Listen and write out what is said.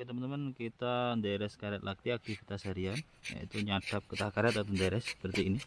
oke teman-teman kita deres karet lakti aktivitas harian yaitu nyadap getah karet atau deres seperti ini